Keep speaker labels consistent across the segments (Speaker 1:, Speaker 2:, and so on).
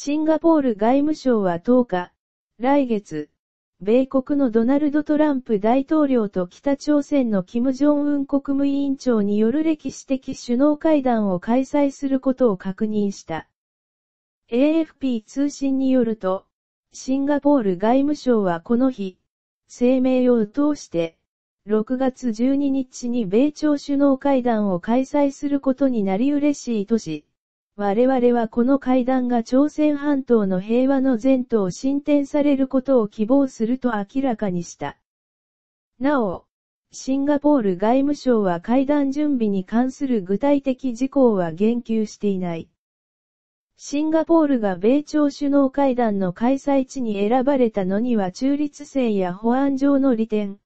Speaker 1: シンガポール外務省は10日、来月、米国のドナルド・トランプ大統領と北朝鮮の金正恩国務委員長による歴史的首脳会談を開催することを確認した。AFP 通信によると、シンガポール外務省はこの日、声明を通して、6月12日に米朝首脳会談を開催することになり嬉しいとし、我々はこの会談が朝鮮半島の平和の前途を進展されることを希望すると明らかにした。なお、シンガポール外務省は会談準備に関する具体的事項は言及していない。シンガポールが米朝首脳会談の開催地に選ばれたのには中立性や保安上の利点、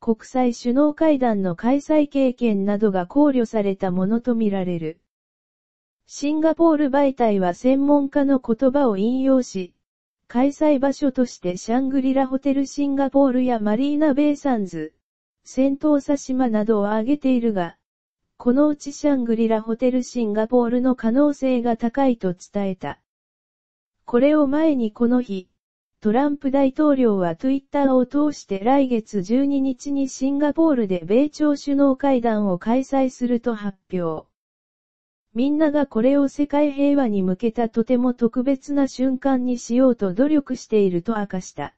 Speaker 1: 国際首脳会談の開催経験などが考慮されたものとみられる。シンガポール媒体は専門家の言葉を引用し、開催場所としてシャングリラホテルシンガポールやマリーナベイサンズ、セントーサ島などを挙げているが、このうちシャングリラホテルシンガポールの可能性が高いと伝えた。これを前にこの日、トランプ大統領は Twitter を通して来月12日にシンガポールで米朝首脳会談を開催すると発表。みんながこれを世界平和に向けたとても特別な瞬間にしようと努力していると明かした。